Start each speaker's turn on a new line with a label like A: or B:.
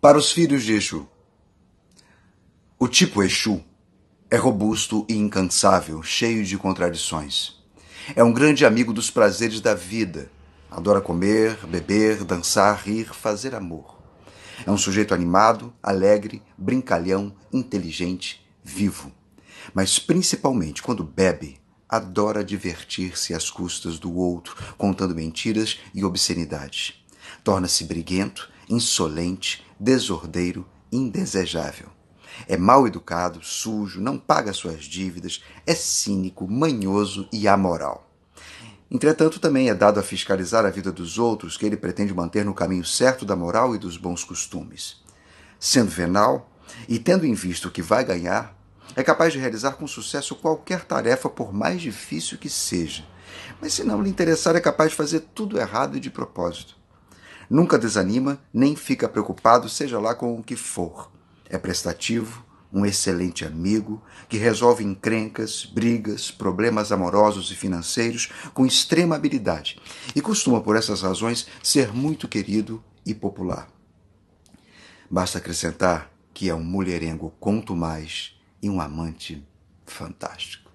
A: Para os filhos de Exu, o tipo Exu é robusto e incansável, cheio de contradições. É um grande amigo dos prazeres da vida. Adora comer, beber, dançar, rir, fazer amor. É um sujeito animado, alegre, brincalhão, inteligente, vivo. Mas principalmente quando bebe, adora divertir-se às custas do outro, contando mentiras e obscenidades. Torna-se briguento insolente, desordeiro, indesejável. É mal educado, sujo, não paga suas dívidas, é cínico, manhoso e amoral. Entretanto, também é dado a fiscalizar a vida dos outros que ele pretende manter no caminho certo da moral e dos bons costumes. Sendo venal e tendo em vista o que vai ganhar, é capaz de realizar com sucesso qualquer tarefa, por mais difícil que seja. Mas se não lhe interessar, é capaz de fazer tudo errado e de propósito. Nunca desanima, nem fica preocupado, seja lá com o que for. É prestativo, um excelente amigo, que resolve encrencas, brigas, problemas amorosos e financeiros com extrema habilidade e costuma, por essas razões, ser muito querido e popular. Basta acrescentar que é um mulherengo conto mais e um amante fantástico.